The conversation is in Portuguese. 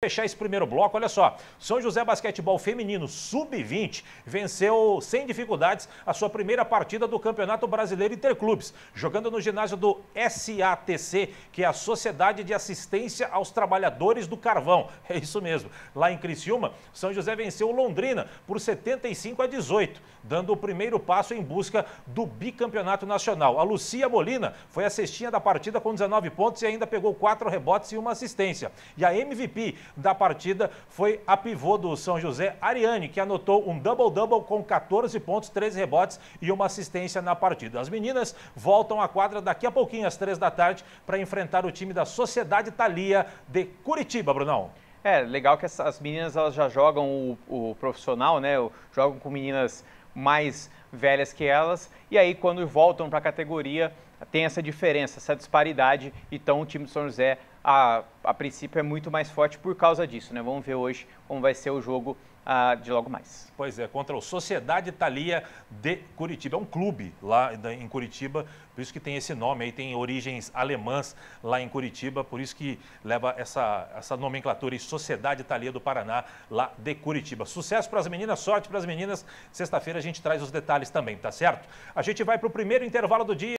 Fechar esse primeiro bloco, olha só, São José Basquetebol Feminino Sub-20 venceu sem dificuldades a sua primeira partida do Campeonato Brasileiro Interclubes, jogando no ginásio do SATC, que é a Sociedade de Assistência aos Trabalhadores do Carvão. É isso mesmo, lá em Criciúma, São José venceu Londrina por 75 a 18, dando o primeiro passo em busca do bicampeonato nacional. A Lucia Molina foi a cestinha da partida com 19 pontos e ainda pegou quatro rebotes e uma assistência. E a MVP da partida foi a pivô do São José, Ariane, que anotou um double-double com 14 pontos, 13 rebotes e uma assistência na partida. As meninas voltam à quadra daqui a pouquinho, às 3 da tarde, para enfrentar o time da Sociedade Thalia de Curitiba, Brunão. É, legal que as meninas elas já jogam o, o profissional, né? Jogam com meninas mais velhas que elas. E aí, quando voltam para a categoria, tem essa diferença, essa disparidade. Então, o time do São José, a, a princípio, é muito mais forte por causa disso. Né? Vamos ver hoje como vai ser o jogo ah, de logo mais. Pois é, contra o Sociedade Italia de Curitiba. É um clube lá em Curitiba, por isso que tem esse nome aí, tem origens alemãs lá em Curitiba, por isso que leva essa, essa nomenclatura aí, Sociedade Italia do Paraná, lá de Curitiba. Sucesso para as meninas, sorte para as meninas. Sexta-feira a gente traz os detalhes também, tá certo? A gente vai para o primeiro intervalo do dia.